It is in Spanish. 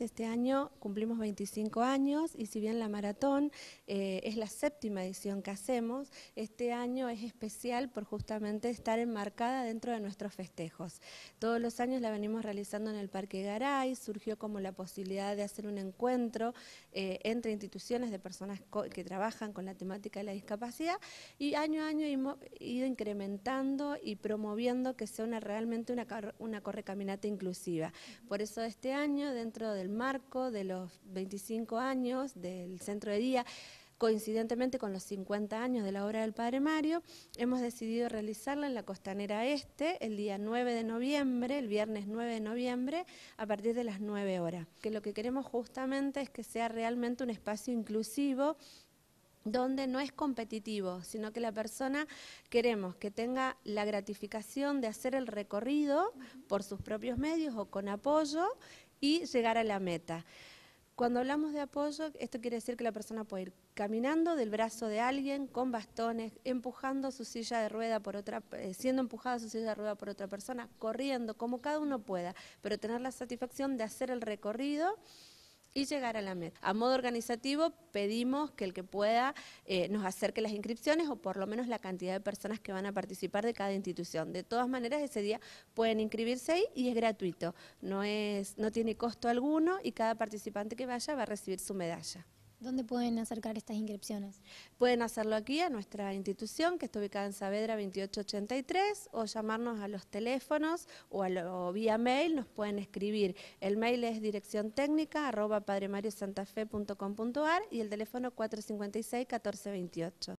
Este año cumplimos 25 años y si bien la maratón eh, es la séptima edición que hacemos, este año es especial por justamente estar enmarcada dentro de nuestros festejos. Todos los años la venimos realizando en el Parque Garay, surgió como la posibilidad de hacer un encuentro eh, entre instituciones de personas que trabajan con la temática de la discapacidad y año a año hemos ido incrementando y promoviendo que sea una, realmente una, una correcaminata inclusiva. Por eso este año dentro del marco de los 25 años del centro de día, coincidentemente con los 50 años de la obra del Padre Mario, hemos decidido realizarla en la Costanera Este el día 9 de noviembre, el viernes 9 de noviembre, a partir de las 9 horas. Que lo que queremos justamente es que sea realmente un espacio inclusivo donde no es competitivo, sino que la persona queremos que tenga la gratificación de hacer el recorrido por sus propios medios o con apoyo y llegar a la meta. Cuando hablamos de apoyo, esto quiere decir que la persona puede ir caminando del brazo de alguien, con bastones, empujando su silla de rueda por otra, eh, siendo empujada su silla de rueda por otra persona, corriendo, como cada uno pueda, pero tener la satisfacción de hacer el recorrido y llegar a la meta. A modo organizativo pedimos que el que pueda eh, nos acerque las inscripciones o por lo menos la cantidad de personas que van a participar de cada institución. De todas maneras, ese día pueden inscribirse ahí y es gratuito, no, es, no tiene costo alguno y cada participante que vaya va a recibir su medalla. ¿Dónde pueden acercar estas inscripciones? Pueden hacerlo aquí a nuestra institución que está ubicada en Saavedra 2883 o llamarnos a los teléfonos o, a lo, vía mail nos pueden escribir. El mail es dirección técnica arroba padremariosantafe.com.ar y el teléfono 456 1428.